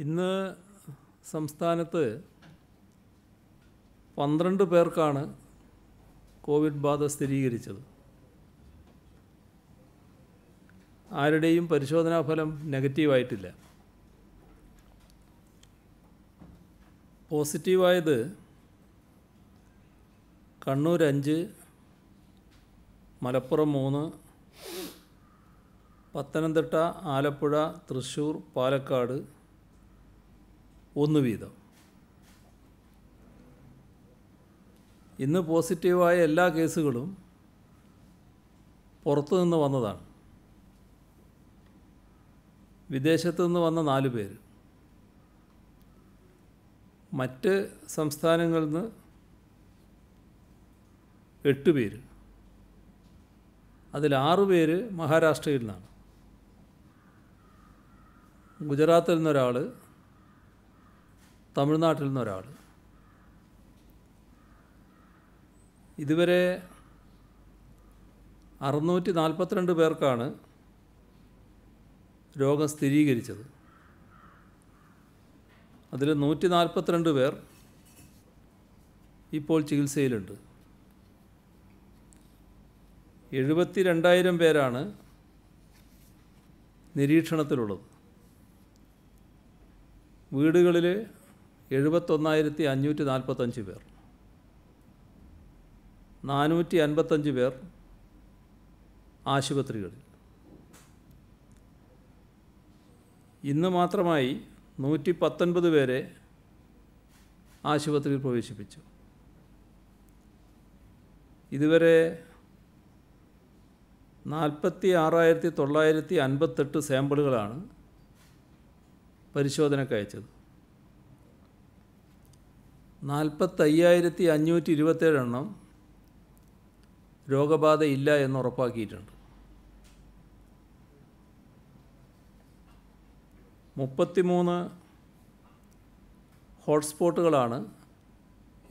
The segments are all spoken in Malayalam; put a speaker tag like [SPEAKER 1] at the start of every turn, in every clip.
[SPEAKER 1] ഇന്ന് സംസ്ഥാനത്ത് പന്ത്രണ്ട് പേർക്കാണ് കോവിഡ് ബാധ സ്ഥിരീകരിച്ചത് ആരുടെയും പരിശോധനാ ഫലം നെഗറ്റീവായിട്ടില്ല പോസിറ്റീവായത് കണ്ണൂർ അഞ്ച് മലപ്പുറം മൂന്ന് പത്തനംതിട്ട ആലപ്പുഴ തൃശ്ശൂർ പാലക്കാട് ഒന്ന് വീതം ഇന്ന് പോസിറ്റീവായ എല്ലാ കേസുകളും പുറത്തു നിന്ന് വന്നതാണ് വിദേശത്തു നിന്ന് വന്ന നാല് പേര് മറ്റ് സംസ്ഥാനങ്ങളിൽ നിന്ന് എട്ട് പേര് അതിൽ ആറ് പേര് മഹാരാഷ്ട്രയിൽ നിന്നാണ് ഗുജറാത്തിൽ നിന്നൊരാൾ തമിഴ്നാട്ടിൽ നിന്നൊരാൾ ഇതുവരെ അറുന്നൂറ്റി നാൽപ്പത്തിരണ്ട് പേർക്കാണ് രോഗം സ്ഥിരീകരിച്ചത് അതിൽ നൂറ്റി നാൽപ്പത്തിരണ്ട് പേർ ഇപ്പോൾ ചികിത്സയിലുണ്ട് എഴുപത്തി രണ്ടായിരം പേരാണ് നിരീക്ഷണത്തിലുള്ളത് വീടുകളിൽ എഴുപത്തൊന്നായിരത്തി അഞ്ഞൂറ്റി നാൽപ്പത്തഞ്ച് പേർ നാനൂറ്റി അൻപത്തഞ്ച് പേർ ആശുപത്രികളിൽ ഇന്ന് മാത്രമായി നൂറ്റി പത്തൊൻപത് പേരെ ആശുപത്രിയിൽ പ്രവേശിപ്പിച്ചു ഇതുവരെ നാൽപ്പത്തി ആറായിരത്തി തൊള്ളായിരത്തി അൻപത്തെട്ട് സാമ്പിളുകളാണ് പരിശോധനയ്ക്ക് അയച്ചത് നാൽപ്പത്തയ്യായിരത്തി അഞ്ഞൂറ്റി ഇരുപത്തേഴെണ്ണം രോഗബാധയില്ല എന്ന് ഉറപ്പാക്കിയിട്ടുണ്ട് മുപ്പത്തിമൂന്ന് ഹോട്ട്സ്പോട്ടുകളാണ്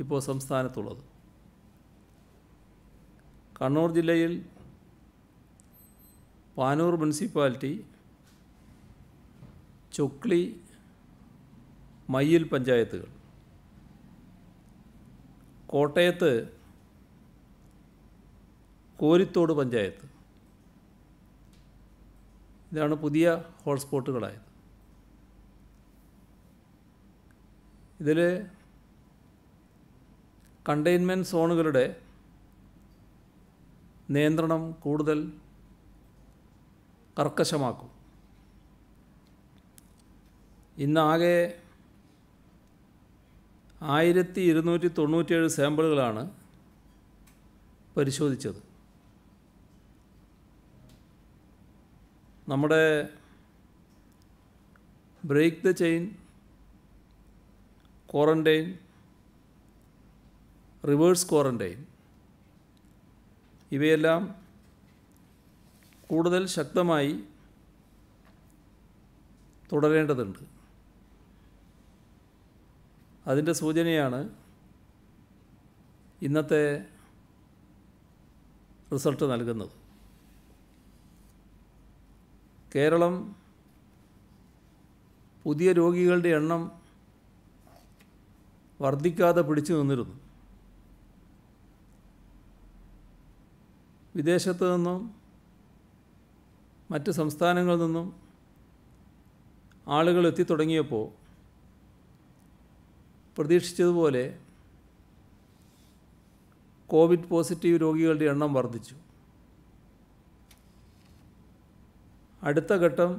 [SPEAKER 1] ഇപ്പോൾ സംസ്ഥാനത്തുള്ളത് കണ്ണൂർ ജില്ലയിൽ പാനൂർ മുനിസിപ്പാലിറ്റി ചൊക്ലി മയ്യിൽ പഞ്ചായത്തുകൾ കോട്ടയത്ത് കോരിത്തോട് പഞ്ചായത്ത് ഇതാണ് പുതിയ ഹോട്ട്സ്പോട്ടുകളായത് ഇതിൽ കണ്ടെയ്ൻമെൻറ്റ് സോണുകളുടെ നിയന്ത്രണം കൂടുതൽ കർക്കശമാക്കും ഇന്നാകെ ആയിരത്തി ഇരുന്നൂറ്റി തൊണ്ണൂറ്റേഴ് സാമ്പിളുകളാണ് പരിശോധിച്ചത് നമ്മുടെ break the chain quarantine reverse quarantine ഇവയെല്ലാം കൂടുതൽ ശക്തമായി തുടരേണ്ടതുണ്ട് അതിൻ്റെ സൂചനയാണ് ഇന്നത്തെ റിസൾട്ട് നൽകുന്നത് കേരളം പുതിയ രോഗികളുടെ എണ്ണം വർദ്ധിക്കാതെ പിടിച്ചു നിന്നിരുന്നു വിദേശത്തു നിന്നും മറ്റ് സംസ്ഥാനങ്ങളിൽ നിന്നും ആളുകൾ എത്തിത്തുടങ്ങിയപ്പോൾ പ്രതീക്ഷിച്ചതുപോലെ കോവിഡ് പോസിറ്റീവ് രോഗികളുടെ എണ്ണം വർദ്ധിച്ചു അടുത്ത ഘട്ടം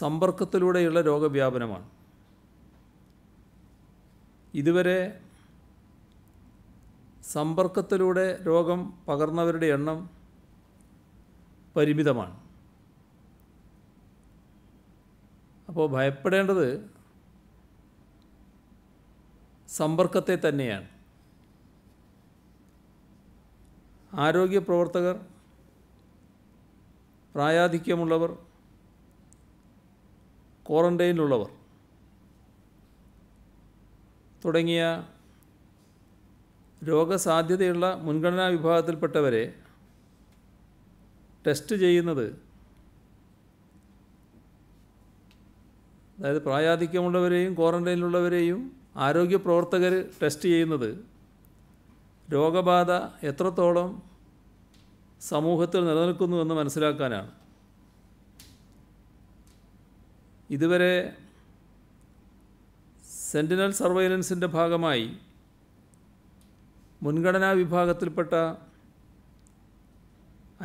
[SPEAKER 1] സമ്പർക്കത്തിലൂടെയുള്ള രോഗവ്യാപനമാണ് ഇതുവരെ സമ്പർക്കത്തിലൂടെ രോഗം പകർന്നവരുടെ എണ്ണം പരിമിതമാണ് അപ്പോൾ ഭയപ്പെടേണ്ടത് സമ്പർക്കത്തെ തന്നെയാണ് ആരോഗ്യ പ്രവർത്തകർ പ്രായാധിക്യമുള്ളവർ ക്വാറൻ്റൈനിലുള്ളവർ തുടങ്ങിയ രോഗസാധ്യതയുള്ള മുൻഗണനാ വിഭാഗത്തിൽപ്പെട്ടവരെ ടെസ്റ്റ് ചെയ്യുന്നത് അതായത് പ്രായാധിക്യമുള്ളവരെയും ക്വാറൻ്റൈനിലുള്ളവരെയും ആരോഗ്യ പ്രവർത്തകർ ടെസ്റ്റ് ചെയ്യുന്നത് രോഗബാധ എത്രത്തോളം സമൂഹത്തിൽ നിലനിൽക്കുന്നു എന്ന് മനസ്സിലാക്കാനാണ് ഇതുവരെ സെൻറ്റിനൽ സർവൈലൻസിൻ്റെ ഭാഗമായി മുൻഗണനാ വിഭാഗത്തിൽപ്പെട്ട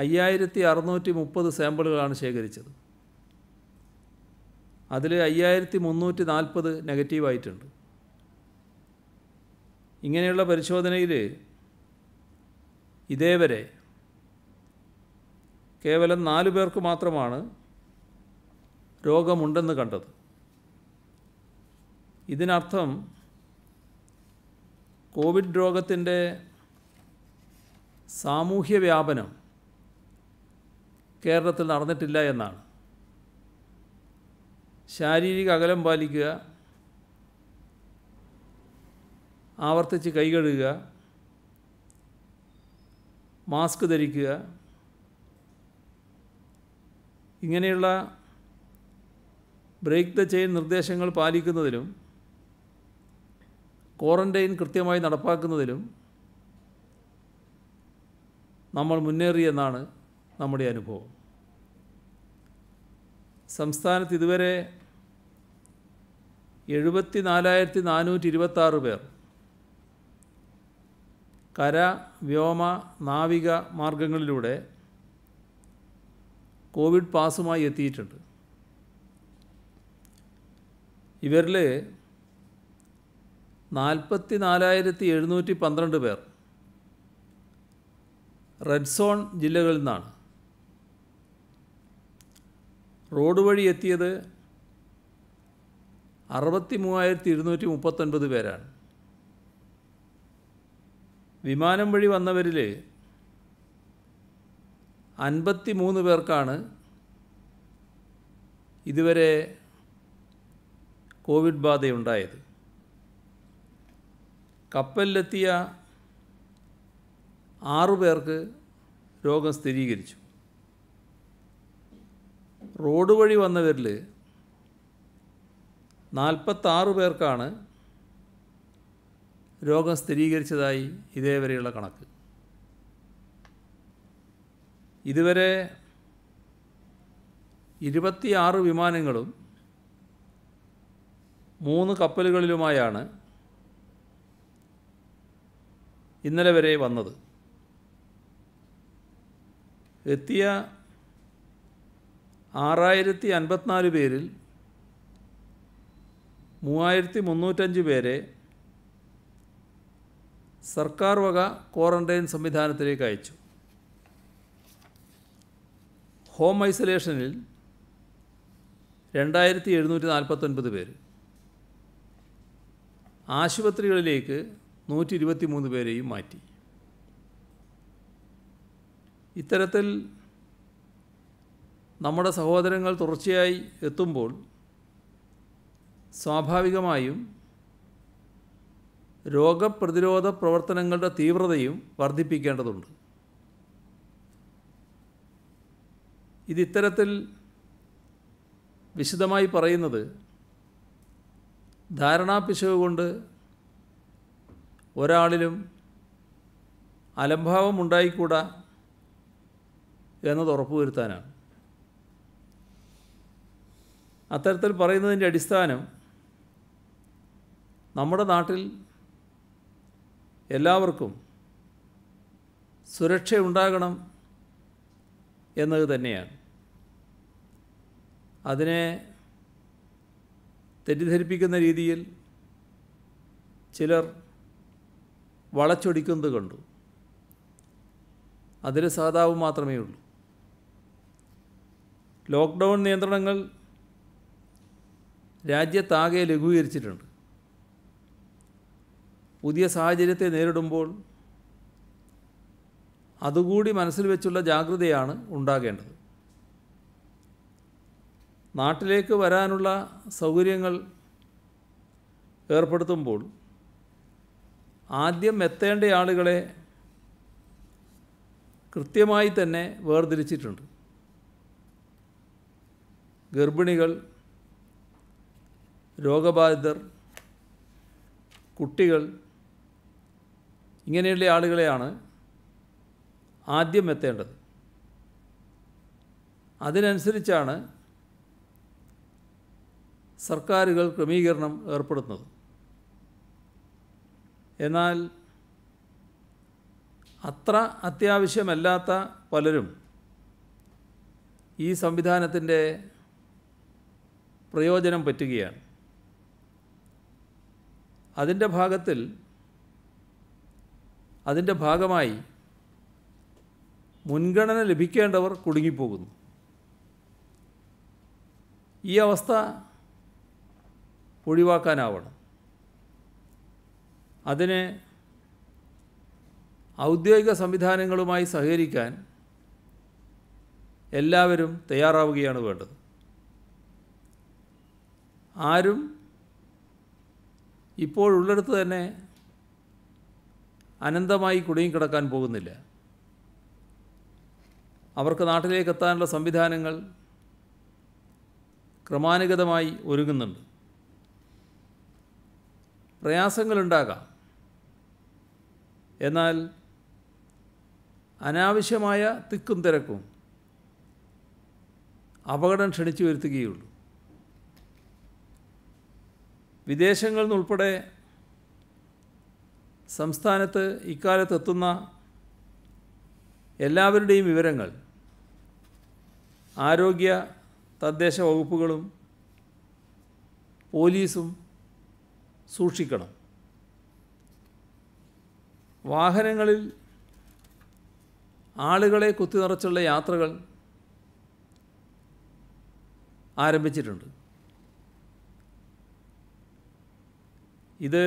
[SPEAKER 1] അയ്യായിരത്തി അറുന്നൂറ്റി മുപ്പത് സാമ്പിളുകളാണ് ശേഖരിച്ചത് അതിൽ അയ്യായിരത്തി മുന്നൂറ്റി നാൽപ്പത് നെഗറ്റീവായിട്ടുണ്ട് ഇങ്ങനെയുള്ള പരിശോധനയിൽ ഇതേവരെ കേവലം നാല് പേർക്ക് മാത്രമാണ് രോഗമുണ്ടെന്ന് കണ്ടത് ഇതിനർത്ഥം കോവിഡ് രോഗത്തിൻ്റെ സാമൂഹ്യ വ്യാപനം കേരളത്തിൽ നടന്നിട്ടില്ല എന്നാണ് ശാരീരിക അകലം പാലിക്കുക ആവർത്തിച്ച് കൈ കഴുകുക മാസ്ക് ധരിക്കുക ഇങ്ങനെയുള്ള ബ്രേക്ക് ദ ചെയിൻ നിർദ്ദേശങ്ങൾ പാലിക്കുന്നതിലും ക്വാറൻറ്റൈൻ കൃത്യമായി നടപ്പാക്കുന്നതിലും നമ്മൾ മുന്നേറിയെന്നാണ് നമ്മുടെ അനുഭവം സംസ്ഥാനത്ത് ഇതുവരെ എഴുപത്തി നാലായിരത്തി നാനൂറ്റി ഇരുപത്താറ് പേർ കര വ്യോമ നാവിക മാർഗങ്ങളിലൂടെ കോവിഡ് പാസുമായി എത്തിയിട്ടുണ്ട് ഇവരിൽ നാൽപ്പത്തി നാലായിരത്തി എഴുന്നൂറ്റി പന്ത്രണ്ട് പേർ റെഡ് സോൺ ജില്ലകളിൽ നിന്നാണ് റോഡ് വഴി എത്തിയത് അറുപത്തി മൂവായിരത്തി ഇരുന്നൂറ്റി മുപ്പത്തൊൻപത് പേരാണ് വിമാനം വഴി വന്നവരിൽ അൻപത്തി മൂന്ന് പേർക്കാണ് ഇതുവരെ കോവിഡ് ബാധയുണ്ടായത് കപ്പലിലെത്തിയ ആറു പേർക്ക് രോഗം സ്ഥിരീകരിച്ചു റോഡ് വഴി വന്നവരിൽ നാൽപ്പത്താറ് പേർക്കാണ് രോഗം സ്ഥിരീകരിച്ചതായി ഇതേവരെയുള്ള കണക്ക് ഇതുവരെ ഇരുപത്തിയാറ് വിമാനങ്ങളും മൂന്ന് കപ്പലുകളിലുമായാണ് ഇന്നലെ വരെ വന്നത് എത്തിയ ആറായിരത്തി അൻപത്തിനാല് പേരിൽ മൂവായിരത്തി മുന്നൂറ്റഞ്ച് പേരെ സർക്കാർ വക ക്വാറന്റൈൻ സംവിധാനത്തിലേക്ക് അയച്ചു ഹോം ഐസൊലേഷനിൽ രണ്ടായിരത്തി എഴുന്നൂറ്റി നാൽപ്പത്തൊൻപത് പേര് ആശുപത്രികളിലേക്ക് നൂറ്റി ഇരുപത്തി മൂന്ന് പേരെയും മാറ്റി ഇത്തരത്തിൽ നമ്മുടെ സഹോദരങ്ങൾ തുടർച്ചയായി എത്തുമ്പോൾ സ്വാഭാവികമായും രോഗപ്രതിരോധ പ്രവർത്തനങ്ങളുടെ തീവ്രതയും വർദ്ധിപ്പിക്കേണ്ടതുണ്ട് ഇത് ഇത്തരത്തിൽ വിശദമായി പറയുന്നത് ധാരണാപിശവ് കൊണ്ട് ഒരാളിലും അലംഭാവം ഉണ്ടായിക്കൂടാ എന്നത് ഉറപ്പുവരുത്താനാണ് അത്തരത്തിൽ പറയുന്നതിൻ്റെ അടിസ്ഥാനം നമ്മുടെ നാട്ടിൽ എല്ലാവർക്കും സുരക്ഷയുണ്ടാകണം എന്നത് തന്നെയാണ് അതിനെ തെറ്റിദ്ധരിപ്പിക്കുന്ന രീതിയിൽ ചിലർ വളച്ചൊടിക്കുന്നത് കണ്ടു അതിന് സാധാവ് മാത്രമേ ഉള്ളൂ ലോക്ക്ഡൗൺ നിയന്ത്രണങ്ങൾ രാജ്യത്താകെ ലഘൂകരിച്ചിട്ടുണ്ട് പുതിയ സാഹചര്യത്തെ നേരിടുമ്പോൾ അതുകൂടി മനസ്സിൽ വെച്ചുള്ള ജാഗ്രതയാണ് ഉണ്ടാകേണ്ടത് നാട്ടിലേക്ക് വരാനുള്ള സൗകര്യങ്ങൾ ഏർപ്പെടുത്തുമ്പോൾ ആദ്യം എത്തേണ്ട ആളുകളെ കൃത്യമായി തന്നെ വേർതിരിച്ചിട്ടുണ്ട് ഗർഭിണികൾ രോഗബാധിതർ കുട്ടികൾ ഇങ്ങനെയുള്ള ആളുകളെയാണ് ആദ്യം എത്തേണ്ടത് അതിനനുസരിച്ചാണ് സർക്കാരുകൾ ക്രമീകരണം ഏർപ്പെടുത്തുന്നത് എന്നാൽ അത്ര അത്യാവശ്യമല്ലാത്ത പലരും ഈ സംവിധാനത്തിൻ്റെ പ്രയോജനം പറ്റുകയാണ് അതിൻ്റെ ഭാഗത്തിൽ അതിൻ്റെ ഭാഗമായി മുൻഗണന ലഭിക്കേണ്ടവർ കുടുങ്ങിപ്പോകുന്നു ഈ അവസ്ഥ ഒഴിവാക്കാനാവണം അതിന് ഔദ്യോഗിക സംവിധാനങ്ങളുമായി സഹകരിക്കാൻ എല്ലാവരും തയ്യാറാവുകയാണ് വേണ്ടത് ആരും ഇപ്പോഴുള്ളിടത്ത് തന്നെ അനന്തമായി കുടുങ്ങിക്കിടക്കാൻ പോകുന്നില്ല അവർക്ക് നാട്ടിലേക്ക് എത്താനുള്ള സംവിധാനങ്ങൾ ക്രമാനുഗതമായി ഒരുങ്ങുന്നുണ്ട് പ്രയാസങ്ങളുണ്ടാകാം എന്നാൽ അനാവശ്യമായ തിക്കും തിരക്കും അപകടം ക്ഷണിച്ചു വരുത്തുകയുള്ളൂ വിദേശങ്ങളിൽ നിന്നുൾപ്പെടെ സംസ്ഥാനത്ത് ഇക്കാലത്തെത്തുന്ന എല്ലാവരുടെയും വിവരങ്ങൾ ആരോഗ്യ തദ്ദേശ വകുപ്പുകളും പോലീസും സൂക്ഷിക്കണം വാഹനങ്ങളിൽ ആളുകളെ കുത്തിനിറച്ചുള്ള യാത്രകൾ ആരംഭിച്ചിട്ടുണ്ട് ഇത്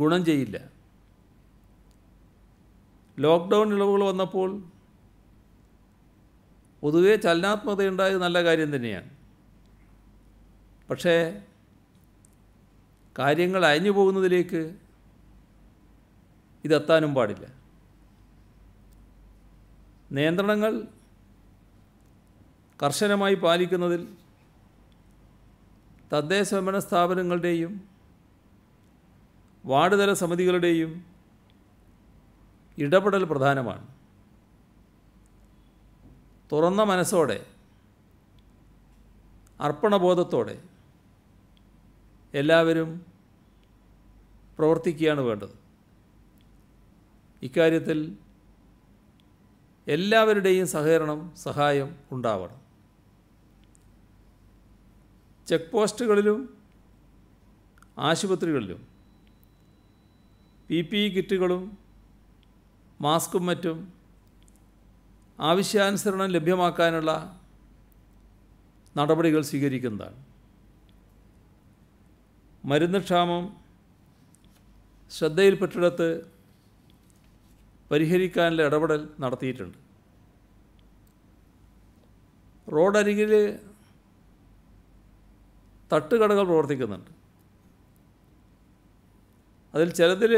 [SPEAKER 1] ഗുണം ചെയ്യില്ല ലോക്ക്ഡൗൺ ഇളവുകൾ വന്നപ്പോൾ പൊതുവേ ചലനാത്മകതയുണ്ടായത് നല്ല കാര്യം തന്നെയാണ് പക്ഷേ കാര്യങ്ങൾ അയഞ്ഞു പോകുന്നതിലേക്ക് ഇതെത്താനും പാടില്ല നിയന്ത്രണങ്ങൾ കർശനമായി പാലിക്കുന്നതിൽ തദ്ദേശ സ്വയംഭരണ സ്ഥാപനങ്ങളുടെയും വാർഡുതല സമിതികളുടെയും ഇടപെടൽ പ്രധാനമാണ് തുറന്ന മനസ്സോടെ അർപ്പണബോധത്തോടെ എല്ലാവരും പ്രവർത്തിക്കുകയാണ് വേണ്ടത് ഇക്കാര്യത്തിൽ എല്ലാവരുടെയും സഹകരണം സഹായം ഉണ്ടാവണം ചെക്ക് പോസ്റ്റുകളിലും ആശുപത്രികളിലും പി പി കിറ്റുകളും മാസ്കും മറ്റും ആവശ്യാനുസരണം ലഭ്യമാക്കാനുള്ള നടപടികൾ സ്വീകരിക്കുന്നതാണ് മരുന്ന് ക്ഷാമം ശ്രദ്ധയിൽപ്പെട്ടിടത്ത് പരിഹരിക്കാനുള്ള ഇടപെടൽ നടത്തിയിട്ടുണ്ട് റോഡരികിൽ തട്ടുകടകൾ പ്രവർത്തിക്കുന്നുണ്ട് അതിൽ ചിലതിൽ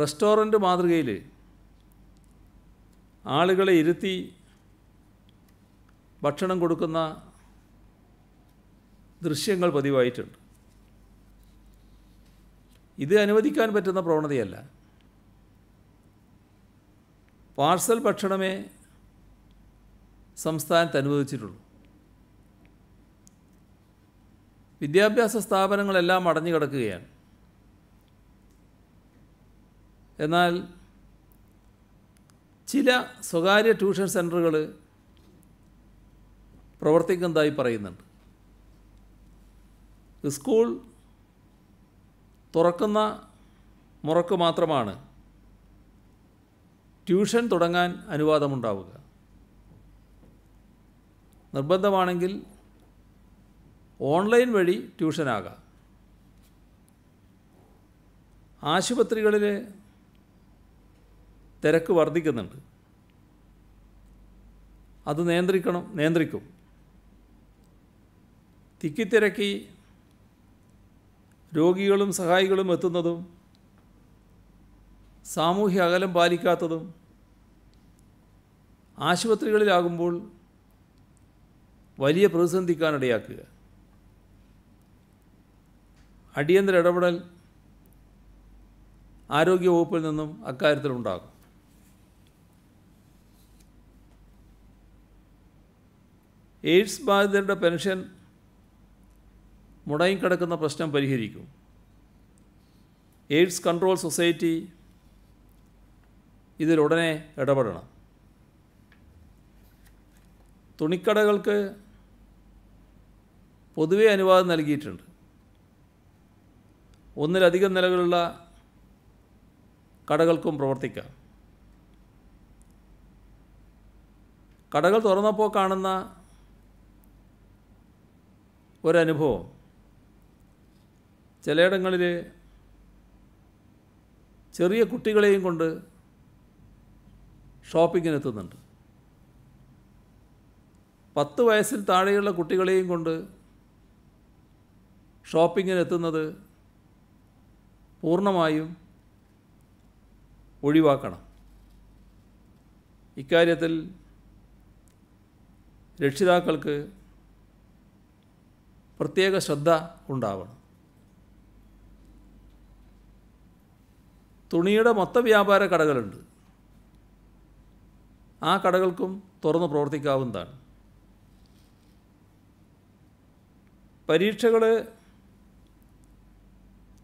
[SPEAKER 1] റെസ്റ്റോറൻറ്റ് മാതൃകയിൽ ആളുകളെ ഇരുത്തി ഭക്ഷണം കൊടുക്കുന്ന ദൃശ്യങ്ങൾ പതിവായിട്ടുണ്ട് ഇത് അനുവദിക്കാൻ പറ്റുന്ന പ്രവണതയല്ല പാർസൽ ഭക്ഷണമേ സംസ്ഥാനത്ത് അനുവദിച്ചിട്ടുള്ളൂ വിദ്യാഭ്യാസ സ്ഥാപനങ്ങളെല്ലാം അടഞ്ഞു കിടക്കുകയാണ് എന്നാൽ ചില സ്വകാര്യ ട്യൂഷൻ സെൻറ്ററുകൾ പ്രവർത്തിക്കുന്നതായി പറയുന്നുണ്ട് സ്കൂൾ തുറക്കുന്ന മുറക്ക് മാത്രമാണ് ട്യൂഷൻ തുടങ്ങാൻ അനുവാദമുണ്ടാവുക നിർബന്ധമാണെങ്കിൽ ഓൺലൈൻ വഴി ട്യൂഷനാകാം ആശുപത്രികളിലെ തിരക്ക് വർദ്ധിക്കുന്നുണ്ട് അത് നിയന്ത്രിക്കണം നിയന്ത്രിക്കും തിക്കിത്തിരക്കി രോഗികളും സഹായികളും എത്തുന്നതും സാമൂഹ്യ അകലം പാലിക്കാത്തതും ആശുപത്രികളിലാകുമ്പോൾ വലിയ പ്രതിസന്ധിക്കാനിടയാക്കുക അടിയന്തര ഇടപെടൽ ആരോഗ്യവകുപ്പിൽ നിന്നും അക്കാര്യത്തിലുണ്ടാകും എയ്ഡ്സ് ബാധിതരുടെ പെൻഷൻ മുടങ്ങിക്കിടക്കുന്ന പ്രശ്നം പരിഹരിക്കും എയ്ഡ്സ് കൺട്രോൾ സൊസൈറ്റി ഇതിലുടനെ ഇടപെടണം തുണിക്കടകൾക്ക് പൊതുവെ അനുവാദം നൽകിയിട്ടുണ്ട് ഒന്നിലധികം നിലകളുള്ള കടകൾക്കും പ്രവർത്തിക്കാം കടകൾ തുറന്നപ്പോൾ കാണുന്ന ഒരനുഭവം ചിലയിടങ്ങളിൽ ചെറിയ കുട്ടികളെയും കൊണ്ട് എത്തുന്നുണ്ട് പത്ത് വയസ്സിൽ താഴെയുള്ള കുട്ടികളെയും കൊണ്ട് ഷോപ്പിങ്ങിനെത്തുന്നത് പൂർണ്ണമായും ഒഴിവാക്കണം ഇക്കാര്യത്തിൽ രക്ഷിതാക്കൾക്ക് പ്രത്യേക ശ്രദ്ധ ഉണ്ടാവണം തുണിയുടെ മൊത്ത വ്യാപാര കടകളുണ്ട് ആ കടകൾക്കും തുറന്ന് പ്രവർത്തിക്കാവുന്നതാണ് പരീക്ഷകൾ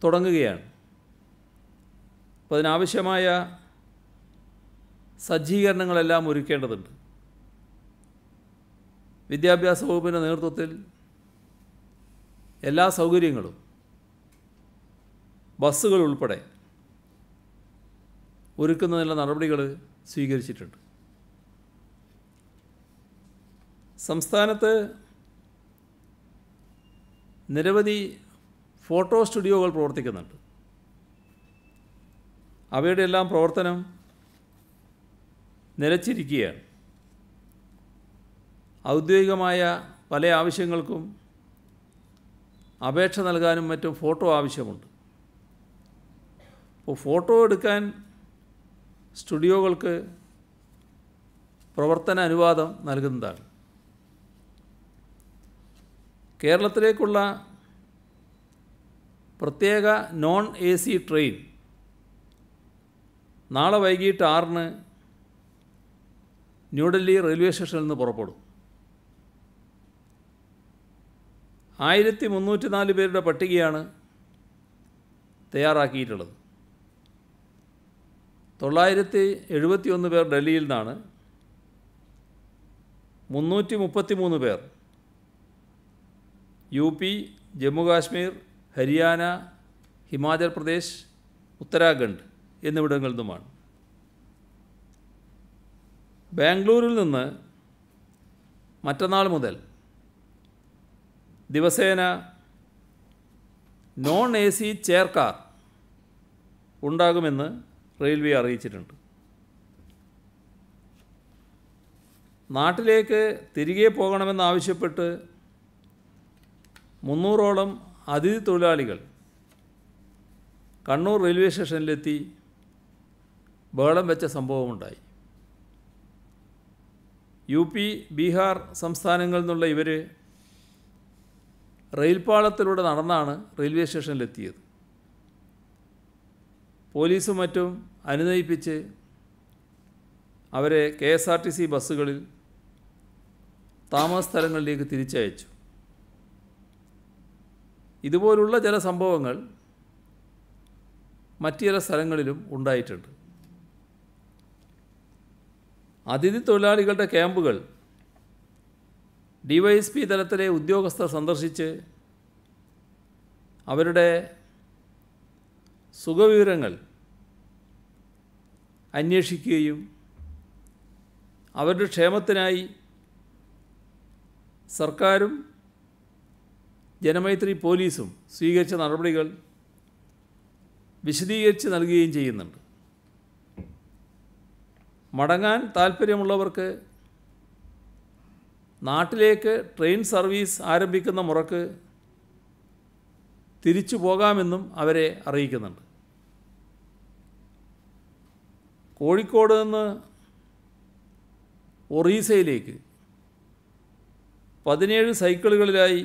[SPEAKER 1] തുടങ്ങുകയാണ് അപ്പോൾ അതിനാവശ്യമായ സജ്ജീകരണങ്ങളെല്ലാം ഒരുക്കേണ്ടതുണ്ട് വിദ്യാഭ്യാസ വകുപ്പിൻ്റെ നേതൃത്വത്തിൽ എല്ലാ സൗകര്യങ്ങളും ബസ്സുകൾ ഉൾപ്പെടെ ഒരുക്കുന്നതിനുള്ള നടപടികൾ സ്വീകരിച്ചിട്ടുണ്ട് സംസ്ഥാനത്ത് നിരവധി ഫോട്ടോ സ്റ്റുഡിയോകൾ പ്രവർത്തിക്കുന്നുണ്ട് അവയുടെ എല്ലാം പ്രവർത്തനം നിലച്ചിരിക്കുകയാണ് ഔദ്യോഗികമായ പല ആവശ്യങ്ങൾക്കും അപേക്ഷ നൽകാനും മറ്റും ഫോട്ടോ ആവശ്യമുണ്ട് അപ്പോൾ ഫോട്ടോ എടുക്കാൻ സ്റ്റുഡിയോകൾക്ക് പ്രവർത്തന അനുവാദം നൽകുന്നതാണ് കേരളത്തിലേക്കുള്ള പ്രത്യേക നോൺ എ സി ട്രെയിൻ നാളെ വൈകിട്ട് ആറിന് ന്യൂഡൽഹി റെയിൽവേ സ്റ്റേഷനിൽ നിന്ന് പുറപ്പെടും ആയിരത്തി മുന്നൂറ്റി നാല് പേരുടെ പട്ടികയാണ് തയ്യാറാക്കിയിട്ടുള്ളത് തൊള്ളായിരത്തി എഴുപത്തി ഒന്ന് പേർ ഡൽഹിയിൽ നിന്നാണ് മുന്നൂറ്റി മുപ്പത്തി മൂന്ന് പേർ യു പി ജമ്മുകാശ്മീർ ഹരിയാന ഹിമാചൽ പ്രദേശ് ഉത്തരാഖണ്ഡ് എന്നിവിടങ്ങളിൽ നിന്നുമാണ് ബാംഗ്ലൂരിൽ നിന്ന് മറ്റന്നാൾ മുതൽ ദിവസേന non A C chair car ഉണ്ടാകുമെന്ന് റെയിൽവേ അറിയിച്ചിട്ടുണ്ട് നാട്ടിലേക്ക് തിരികെ പോകണമെന്നാവശ്യപ്പെട്ട് മുന്നൂറോളം അതിഥി തൊഴിലാളികൾ കണ്ണൂർ റെയിൽവേ സ്റ്റേഷനിലെത്തി ബഹളം വെച്ച സംഭവമുണ്ടായി യു പി ബീഹാർ സംസ്ഥാനങ്ങളിൽ നിന്നുള്ള ഇവർ റെയിൽപാളത്തിലൂടെ നടന്നാണ് റെയിൽവേ സ്റ്റേഷനിലെത്തിയത് പോലീസും മറ്റും അനുനയിപ്പിച്ച് അവരെ K S R T C ബസ്സുകളിൽ താമസ സ്ഥലങ്ങളിലേക്ക് തിരിച്ചയച്ചു ഇതുപോലുള്ള ചില സംഭവങ്ങൾ മറ്റു ചില സ്ഥലങ്ങളിലും ഉണ്ടായിട്ടുണ്ട് അതിഥി തൊഴിലാളികളുടെ ക്യാമ്പുകൾ ഡിവൈഎസ്പി തലത്തിലെ ഉദ്യോഗസ്ഥർ സന്ദർശിച്ച് അവരുടെ സുഖവിവരങ്ങൾ അന്വേഷിക്കുകയും അവരുടെ ക്ഷേമത്തിനായി സർക്കാരും ജനമൈത്രി പോലീസും സ്വീകരിച്ച നടപടികൾ വിശദീകരിച്ച് നൽകുകയും ചെയ്യുന്നുണ്ട് മടങ്ങാൻ താൽപ്പര്യമുള്ളവർക്ക് നാട്ടിലേക്ക് ട്രെയിൻ സർവീസ് ആരംഭിക്കുന്ന മുറക്ക് തിരിച്ചു പോകാമെന്നും അവരെ അറിയിക്കുന്നുണ്ട് കോഴിക്കോട് നിന്ന് ഒറീസയിലേക്ക് പതിനേഴ് സൈക്കിളുകളിലായി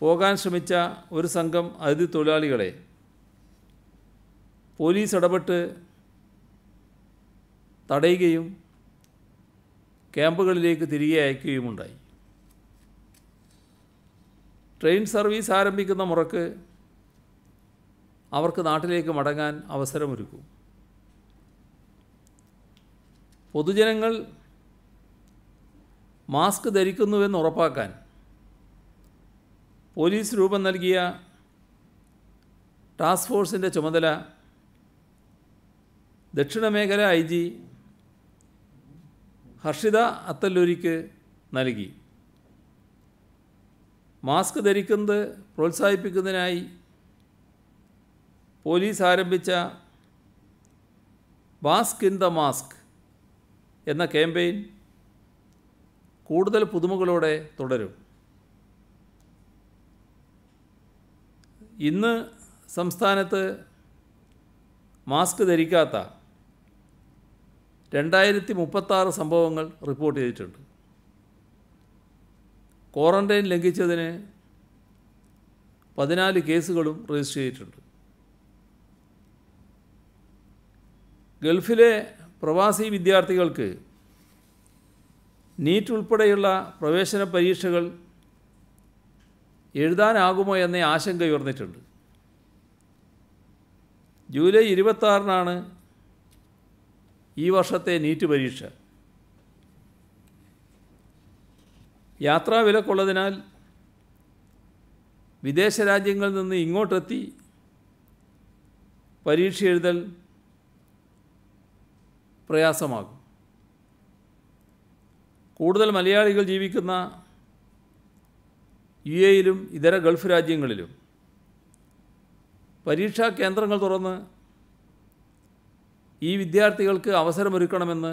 [SPEAKER 1] പോകാൻ ശ്രമിച്ച ഒരു സംഘം അതിഥി തൊഴിലാളികളെ പോലീസ് ഇടപെട്ട് തടയുകയും ക്യാമ്പുകളിലേക്ക് തിരികെ അയക്കുകയുമുണ്ടായി ട്രെയിൻ സർവീസ് ആരംഭിക്കുന്ന മുറക്ക് അവർക്ക് നാട്ടിലേക്ക് മടങ്ങാൻ അവസരമൊരുക്കും പൊതുജനങ്ങൾ മാസ്ക് ധരിക്കുന്നുവെന്ന് ഉറപ്പാക്കാൻ പോലീസ് രൂപം നൽകിയ ടാസ്ക് ഫോഴ്സിൻ്റെ ചുമതല ദക്ഷിണ മേഖല ഐ ജി ഹർഷിത അത്തല്ലൂരിക്ക് നൽകി മാസ്ക് ധരിക്കുന്നത് പ്രോത്സാഹിപ്പിക്കുന്നതിനായി പോലീസ് ആരംഭിച്ച മാസ്ക് ഇൻ ദ മാസ്ക് എന്ന ക്യാമ്പയിൻ കൂടുതൽ പുതുമകളോടെ തുടരും ഇന്ന് സംസ്ഥാനത്ത് മാസ്ക് ധരിക്കാത്ത രണ്ടായിരത്തി മുപ്പത്താറ് സംഭവങ്ങൾ റിപ്പോർട്ട് ചെയ്തിട്ടുണ്ട് ക്വാറന്റൈൻ ലംഘിച്ചതിന് പതിനാല് കേസുകളും രജിസ്റ്റർ ചെയ്തിട്ടുണ്ട് ഗൾഫിലെ പ്രവാസി വിദ്യാർത്ഥികൾക്ക് നീറ്റ് ഉൾപ്പെടെയുള്ള പ്രവേശന പരീക്ഷകൾ എഴുതാനാകുമോ എന്ന ആശങ്ക ഉയർന്നിട്ടുണ്ട് ജൂലൈ ഇരുപത്താറിനാണ് ഈ വർഷത്തെ നീറ്റ് പരീക്ഷ യാത്രാ വിലക്കുള്ളതിനാൽ വിദേശ രാജ്യങ്ങളിൽ നിന്ന് ഇങ്ങോട്ടെത്തി പരീക്ഷ എഴുതൽ പ്രയാസമാകും കൂടുതൽ മലയാളികൾ ജീവിക്കുന്ന യു എയിലും ഇതര ഗൾഫ് രാജ്യങ്ങളിലും പരീക്ഷാ കേന്ദ്രങ്ങൾ തുറന്ന് ഈ വിദ്യാർത്ഥികൾക്ക് അവസരമൊരുക്കണമെന്ന്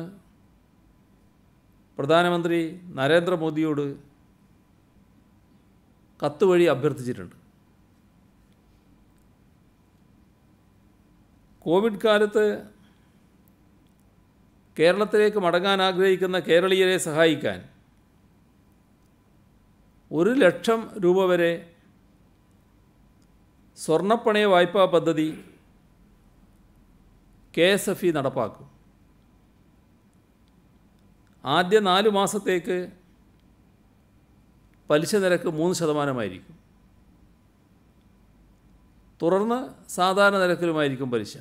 [SPEAKER 1] പ്രധാനമന്ത്രി നരേന്ദ്രമോദിയോട് കത്ത് വഴി അഭ്യർത്ഥിച്ചിട്ടുണ്ട് കോവിഡ് കാലത്ത് കേരളത്തിലേക്ക് മടങ്ങാൻ ആഗ്രഹിക്കുന്ന കേരളീയരെ സഹായിക്കാൻ ഒരു ലക്ഷം രൂപ വരെ സ്വർണ്ണപ്പണയ വായ്പാ പദ്ധതി കെ എസ് എഫ് ഇ നടപ്പാക്കും ആദ്യ നാല് മാസത്തേക്ക് പലിശ നിരക്ക് മൂന്ന് ശതമാനമായിരിക്കും തുടർന്ന് സാധാരണ നിരക്കിലുമായിരിക്കും പലിശ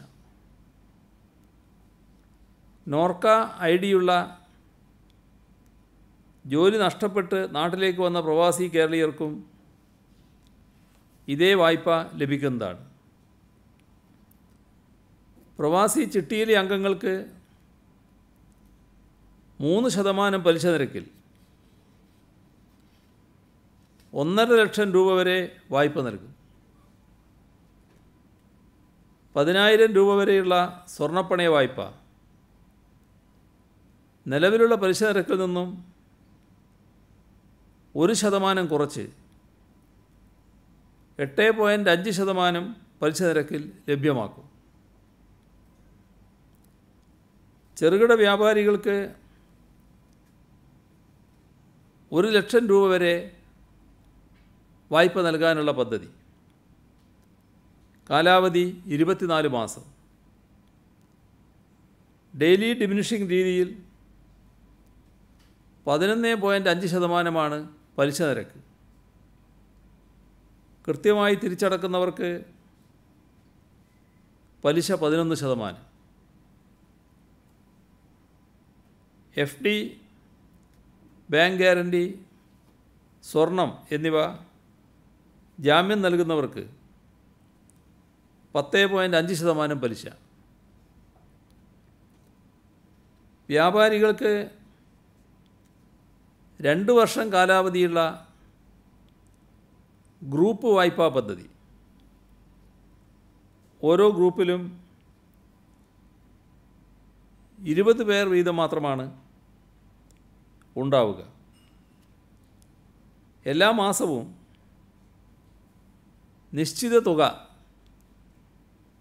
[SPEAKER 1] നോർക്ക ഐ ഡിയുള്ള ജോലി നഷ്ടപ്പെട്ട് നാട്ടിലേക്ക് വന്ന പ്രവാസി കേരളീയർക്കും ഇതേ വായ്പ ലഭിക്കുന്നതാണ് പ്രവാസി ചിട്ടിയിലെ അംഗങ്ങൾക്ക് മൂന്ന് ശതമാനം പലിശ നിരക്കിൽ ഒന്നര ലക്ഷം രൂപ വരെ വായ്പ നൽകും പതിനായിരം രൂപ വരെയുള്ള സ്വർണ്ണപ്പണയ വായ്പ നിലവിലുള്ള പലിശ നിരക്കിൽ നിന്നും ഒരു ശതമാനം കുറച്ച് എട്ട് പോയിൻറ്റ് അഞ്ച് ശതമാനം പലിശ നിരക്കിൽ ലഭ്യമാക്കും ചെറുകിട വ്യാപാരികൾക്ക് ഒരു ലക്ഷം രൂപ വരെ വായ്പ നൽകാനുള്ള പദ്ധതി കാലാവധി ഇരുപത്തിനാല് മാസം ഡെയിലി ഡിമിനിഷിംഗ് രീതിയിൽ പതിനൊന്ന് പോയിൻ്റ് അഞ്ച് ശതമാനമാണ് പലിശ നിരക്ക് കൃത്യമായി തിരിച്ചടക്കുന്നവർക്ക് പലിശ പതിനൊന്ന് ശതമാനം എഫ് ഡി ബാങ്ക് ഗ്യാരണ്ടി സ്വർണം എന്നിവ ജാമ്യം നൽകുന്നവർക്ക് പത്ത് പോയിൻ്റ് അഞ്ച് ശതമാനം പലിശ വ്യാപാരികൾക്ക് രണ്ട് വർഷം കാലാവധിയുള്ള ഗ്രൂപ്പ് വായ്പാ പദ്ധതി ഓരോ ഗ്രൂപ്പിലും ഇരുപത് പേർ വീതം മാത്രമാണ് ഉണ്ടാവുക എല്ലാ മാസവും നിശ്ചിത തുക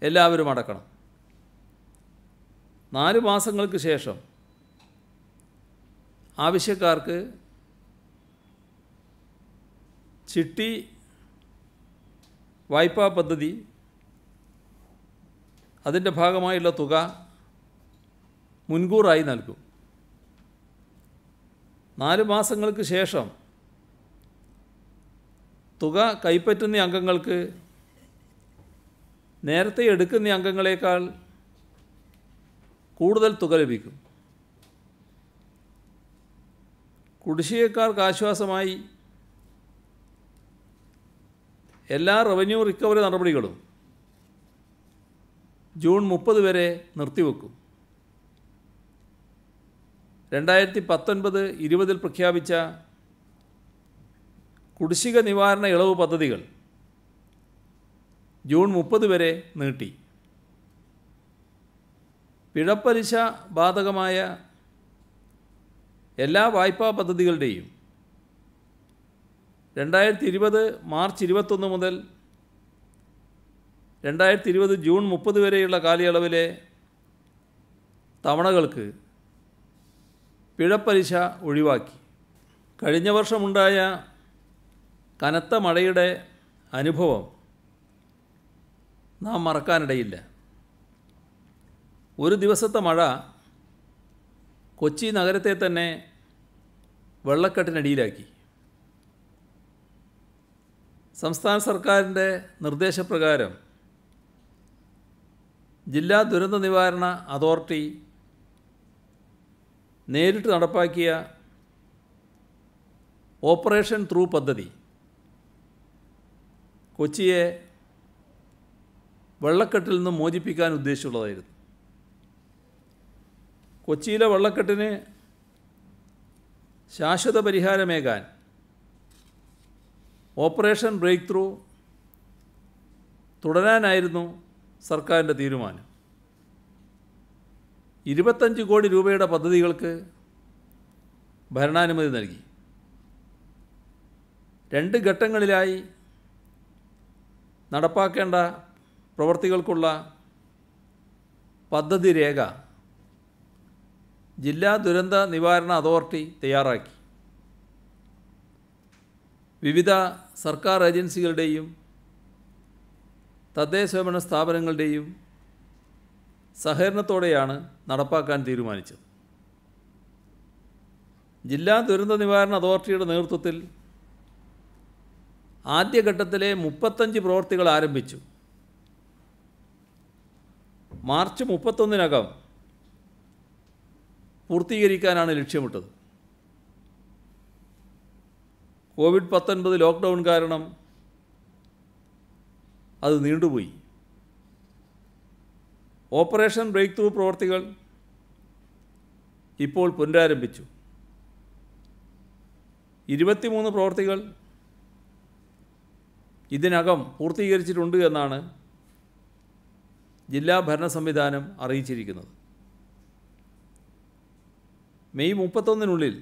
[SPEAKER 1] എല്ലാവരും അടക്കണം നാല് മാസങ്ങൾക്ക് ശേഷം ആവശ്യക്കാർക്ക് ചിട്ടി വായ്പാ പദ്ധതി അതിൻ്റെ ഭാഗമായുള്ള തുക മുൻകൂറായി നൽകും നാല് മാസങ്ങൾക്ക് ശേഷം തുക കൈപ്പറ്റുന്ന അംഗങ്ങൾക്ക് നേരത്തെ എടുക്കുന്ന അംഗങ്ങളേക്കാൾ കൂടുതൽ തുക ലഭിക്കും കുടിശ്ശികക്കാർക്ക് ആശ്വാസമായി എല്ലാ റവന്യൂ റിക്കവറി നടപടികളും ജൂൺ മുപ്പത് വരെ നിർത്തിവെക്കും രണ്ടായിരത്തി പത്തൊൻപത് ഇരുപതിൽ പ്രഖ്യാപിച്ച കുടിശ്ശിക നിവാരണ ഇളവ് പദ്ധതികൾ ജൂൺ മുപ്പത് വരെ നീട്ടി പിഴപ്പലിശ ബാധകമായ എല്ലാ വായ്പാ പദ്ധതികളുടെയും രണ്ടായിരത്തി ഇരുപത് മാർച്ച് ഇരുപത്തൊന്ന് മുതൽ രണ്ടായിരത്തി ഇരുപത് ജൂൺ മുപ്പത് വരെയുള്ള കാലയളവിലെ തവണകൾക്ക് പിഴപ്പലിശ ഒഴിവാക്കി കഴിഞ്ഞ വർഷമുണ്ടായ കനത്ത മഴയുടെ അനുഭവം നാം മറക്കാനിടയില്ല ഒരു ദിവസത്തെ മഴ കൊച്ചി നഗരത്തെ തന്നെ വെള്ളക്കെട്ടിനടിയിലാക്കി സംസ്ഥാന സർക്കാരിൻ്റെ നിർദ്ദേശപ്രകാരം ജില്ലാ ദുരന്ത നിവാരണ അതോറിറ്റി നേരിട്ട് നടപ്പാക്കിയ ഓപ്പറേഷൻ ത്രൂ പദ്ധതി കൊച്ചിയെ വെള്ളക്കെട്ടിൽ നിന്ന് മോചിപ്പിക്കാൻ ഉദ്ദേശിച്ചുള്ളതായിരുന്നു കൊച്ചിയിലെ വെള്ളക്കെട്ടിന് ശാശ്വത പരിഹാരമേകാൻ ഓപ്പറേഷൻ ബ്രേക്ക് ത്രൂ തുടരാനായിരുന്നു സർക്കാരിൻ്റെ തീരുമാനം ഇരുപത്തഞ്ച് കോടി രൂപയുടെ പദ്ധതികൾക്ക് ഭരണാനുമതി നൽകി രണ്ട് ഘട്ടങ്ങളിലായി നടപ്പാക്കേണ്ട പ്രവർത്തികൾക്കുള്ള പദ്ധതി രേഖ ജില്ലാ ദുരന്ത നിവാരണ അതോറിറ്റി തയ്യാറാക്കി വിവിധ സർക്കാർ ഏജൻസികളുടെയും സ്വയംഭരണ സ്ഥാപനങ്ങളുടെയും സഹകരണത്തോടെയാണ് നടപ്പാക്കാൻ തീരുമാനിച്ചത് ജില്ലാ ദുരന്ത നിവാരണ അതോറിറ്റിയുടെ നേതൃത്വത്തിൽ ആദ്യഘട്ടത്തിലെ മുപ്പത്തഞ്ച് പ്രവൃത്തികൾ ആരംഭിച്ചു മാർച്ച് മുപ്പത്തൊന്നിനകം പൂർത്തീകരിക്കാനാണ് ലക്ഷ്യമിട്ടത് കോവിഡ് പത്തൊൻപത് ലോക്ക്ഡൗൺ കാരണം അത് നീണ്ടുപോയി ഓപ്പറേഷൻ ബ്രേക്ക് ത്രൂ പ്രവർത്തികൾ ഇപ്പോൾ പുനരാരംഭിച്ചു ഇരുപത്തിമൂന്ന് പ്രവർത്തികൾ ഇതിനകം പൂർത്തീകരിച്ചിട്ടുണ്ട് എന്നാണ് ജില്ലാ ഭരണ സംവിധാനം അറിയിച്ചിരിക്കുന്നത് മെയ് മുപ്പത്തൊന്നിനുള്ളിൽ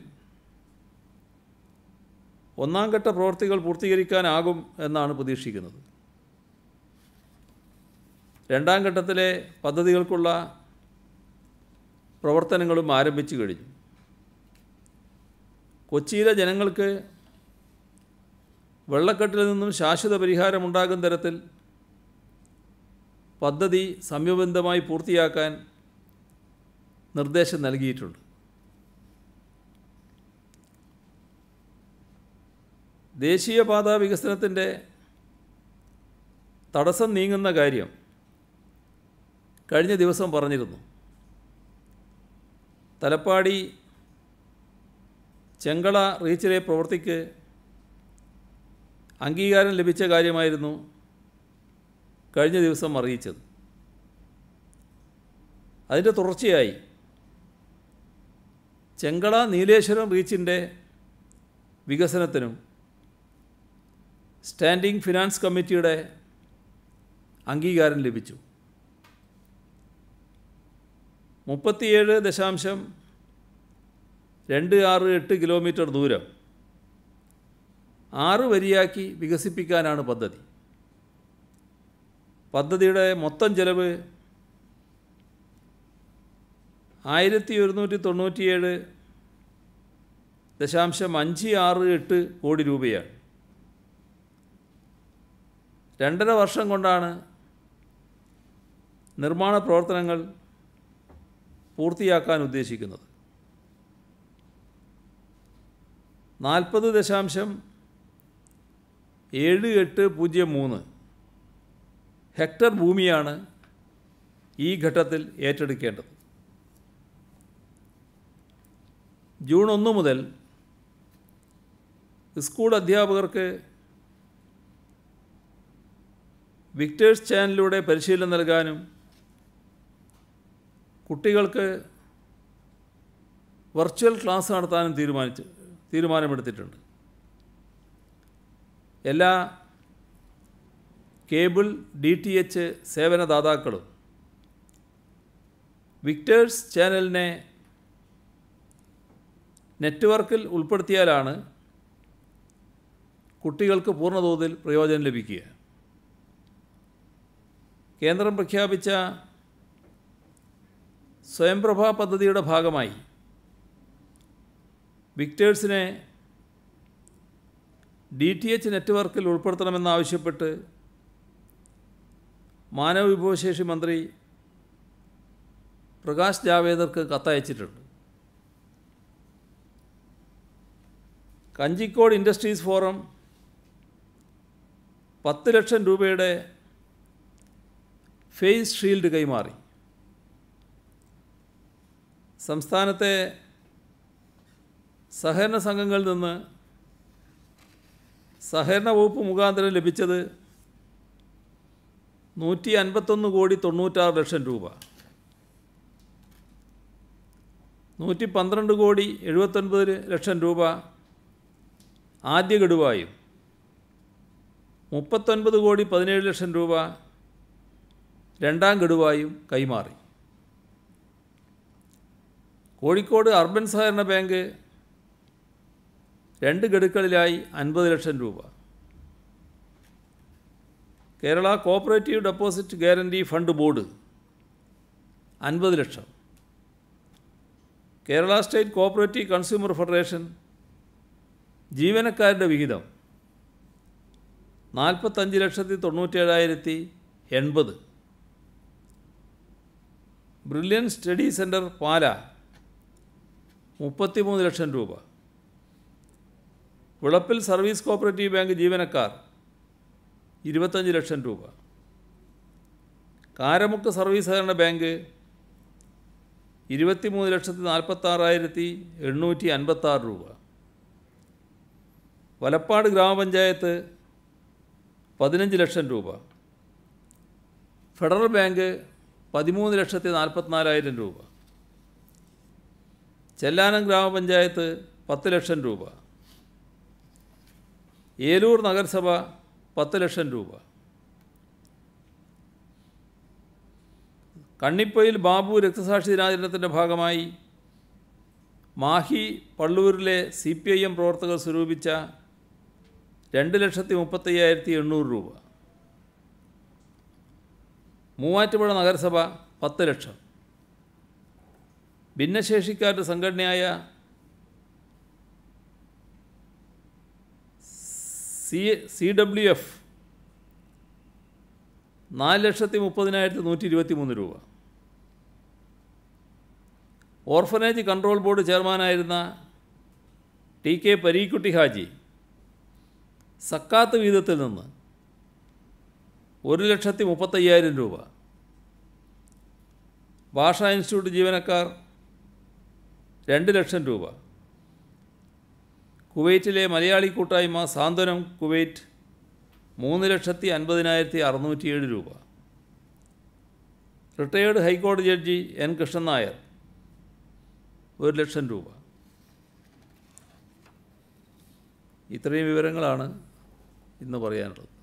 [SPEAKER 1] ഒന്നാം ഘട്ട പ്രവർത്തികൾ പൂർത്തീകരിക്കാനാകും എന്നാണ് പ്രതീക്ഷിക്കുന്നത് രണ്ടാം ഘട്ടത്തിലെ പദ്ധതികൾക്കുള്ള പ്രവർത്തനങ്ങളും ആരംഭിച്ചു കഴിഞ്ഞു കൊച്ചിയിലെ ജനങ്ങൾക്ക് വെള്ളക്കെട്ടിൽ നിന്നും ശാശ്വത പരിഹാരമുണ്ടാകും തരത്തിൽ പദ്ധതി സമയബന്ധമായി പൂർത്തിയാക്കാൻ നിർദ്ദേശം നൽകിയിട്ടുണ്ട് ദേശീയപാതാ വികസനത്തിൻ്റെ തടസ്സം നീങ്ങുന്ന കാര്യം കഴിഞ്ഞ ദിവസം പറഞ്ഞിരുന്നു തലപ്പാടി ചെങ്കള റീച്ചിലെ പ്രവൃത്തിക്ക് അംഗീകാരം ലഭിച്ച കാര്യമായിരുന്നു കഴിഞ്ഞ ദിവസം അറിയിച്ചത് അതിൻ്റെ തുടർച്ചയായി ചെങ്കള നീലേശ്വരം റീച്ചിൻ്റെ വികസനത്തിനും സ്റ്റാൻഡിംഗ് ഫിനാൻസ് കമ്മിറ്റിയുടെ അംഗീകാരം ലഭിച്ചു മുപ്പത്തിയേഴ് ദശാംശം രണ്ട് ആറ് എട്ട് കിലോമീറ്റർ ദൂരം ആറ് വരിയാക്കി വികസിപ്പിക്കാനാണ് പദ്ധതി പദ്ധതിയുടെ മൊത്തം ചെലവ് ആയിരത്തി ഒരുന്നൂറ്റി തൊണ്ണൂറ്റിയേഴ് ദശാംശം അഞ്ച് ആറ് എട്ട് കോടി രൂപയാണ് രണ്ടര വർഷം കൊണ്ടാണ് നിർമ്മാണ പ്രവർത്തനങ്ങൾ പൂർത്തിയാക്കാൻ ഉദ്ദേശിക്കുന്നത് നാൽപ്പത് ദശാംശം ഏഴ് എട്ട് പൂജ്യം മൂന്ന് ഹെക്ടർ ഭൂമിയാണ് ഈ ഘട്ടത്തിൽ ഏറ്റെടുക്കേണ്ടത് ജൂൺ ഒന്ന് മുതൽ സ്കൂൾ അധ്യാപകർക്ക് വിക്ടേഴ്സ് ചാനലിലൂടെ പരിശീലനം നൽകാനും കുട്ടികൾക്ക് വെർച്വൽ ക്ലാസ് നടത്താനും തീരുമാനിച്ച് തീരുമാനമെടുത്തിട്ടുണ്ട് എല്ലാ കേബിൾ ഡി ടി എച്ച് സേവനദാതാക്കളും വിക്ടേഴ്സ് ചാനലിനെ നെറ്റ്വർക്കിൽ ഉൾപ്പെടുത്തിയാലാണ് കുട്ടികൾക്ക് പൂർണ്ണതോതിൽ പ്രയോജനം ലഭിക്കുക കേന്ദ്രം പ്രഖ്യാപിച്ച സ്വയംപ്രഭ പദ്ധതിയുടെ ഭാഗമായി വിക്ടേഴ്സിനെ ഡി ടി എച്ച് നെറ്റ്വർക്കിൽ ഉൾപ്പെടുത്തണമെന്നാവശ്യപ്പെട്ട് മാനവവിഭവശേഷി മന്ത്രി പ്രകാശ് ജാവേദർക്ക് കത്തയച്ചിട്ടുണ്ട് കഞ്ചിക്കോട് ഇൻഡസ്ട്രീസ് ഫോറം പത്ത് ലക്ഷം രൂപയുടെ ഫേസ് ഷീൽഡ് കൈമാറി സംസ്ഥാനത്തെ സഹകരണ സംഘങ്ങളിൽ നിന്ന് സഹകരണ വകുപ്പ് മുഖാന്തരം ലഭിച്ചത് നൂറ്റി അൻപത്തൊന്ന് കോടി തൊണ്ണൂറ്റാറ് ലക്ഷം രൂപ നൂറ്റി പന്ത്രണ്ട് കോടി എഴുപത്തൊൻപത് ലക്ഷം രൂപ ആദ്യ ഗഡുവായും മുപ്പത്തൊൻപത് കോടി പതിനേഴ് ലക്ഷം രൂപ രണ്ടാം ഗഡുവായും കൈമാറി കോഴിക്കോട് അർബൻ സഹകരണ ബാങ്ക് രണ്ട് ഗഡുക്കളിലായി അൻപത് ലക്ഷം രൂപ Kerala cooperative deposit guarantee fund board അൻപത് lakh Kerala state cooperative consumer federation ജീവനക്കാരുടെ വിഹിതം നാൽപ്പത്തഞ്ച് ലക്ഷത്തി തൊണ്ണൂറ്റേഴായിരത്തി എൺപത് ബ്രില്യൻ സ്റ്റഡി സെൻറ്റർ പാലാ മുപ്പത്തിമൂന്ന് ലക്ഷം രൂപ വിളപ്പിൽ സർവീസ് കോപ്പറേറ്റീവ് ബാങ്ക് ജീവനക്കാർ ഇരുപത്തഞ്ച് ലക്ഷം രൂപ കാരമുക്ക് സർവീസ് സഹകരണ ബാങ്ക് ഇരുപത്തിമൂന്ന് ലക്ഷത്തി നാൽപ്പത്താറായിരത്തി എണ്ണൂറ്റി അൻപത്താറ് രൂപ വലപ്പാട് ഗ്രാമപഞ്ചായത്ത് പതിനഞ്ച് ലക്ഷം രൂപ ഫെഡറൽ ബാങ്ക് പതിമൂന്ന് ലക്ഷത്തി നാൽപ്പത്തിനാലായിരം രൂപ ചെല്ലാനം ഗ്രാമപഞ്ചായത്ത് പത്ത് ലക്ഷം രൂപ ഏലൂർ നഗരസഭ പത്ത് ലക്ഷം രൂപ കണ്ണിപ്പയിൽ ബാബു രക്തസാക്ഷി ദിനാചരണത്തിൻ്റെ ഭാഗമായി മാഹി പള്ളൂരിലെ സി പി ഐ എം പ്രവർത്തകർ സ്വരൂപിച്ച രണ്ട് ലക്ഷത്തി മുപ്പത്തയ്യായിരത്തി എണ്ണൂറ് രൂപ മൂവാറ്റുപുഴ നഗരസഭ പത്ത് ലക്ഷം ഭിന്നശേഷിക്കാരുടെ സംഘടനയായ സി സി ഡബ്ല്യു എഫ് നാല് ലക്ഷത്തി മുപ്പതിനായിരത്തി നൂറ്റി ഇരുപത്തി മൂന്ന് രൂപ ഓർഫനേജ് കൺട്രോൾ ബോർഡ് ചെയർമാനായിരുന്ന ടി കെ പരീക്കുട്ടി ഹാജി സക്കാത്ത് വീതത്തിൽ നിന്ന് ഒരു ലക്ഷത്തി മുപ്പത്തയ്യായിരം രൂപ ഭാഷാ ഇൻസ്റ്റിറ്റ്യൂട്ട് ജീവനക്കാർ രണ്ട് ലക്ഷം രൂപ കുവൈറ്റിലെ മലയാളി കൂട്ടായ്മ സാന്ത്വനം കുവൈറ്റ് മൂന്ന് ലക്ഷത്തി അൻപതിനായിരത്തി അറുന്നൂറ്റിയേഴ് രൂപ റിട്ടയേർഡ് ഹൈക്കോടതി ജഡ്ജി എൻ കൃഷ്ണൻ നായർ ഒരു ലക്ഷം രൂപ ഇത്രയും വിവരങ്ങളാണ് ഇന്ന് പറയാനുള്ളത്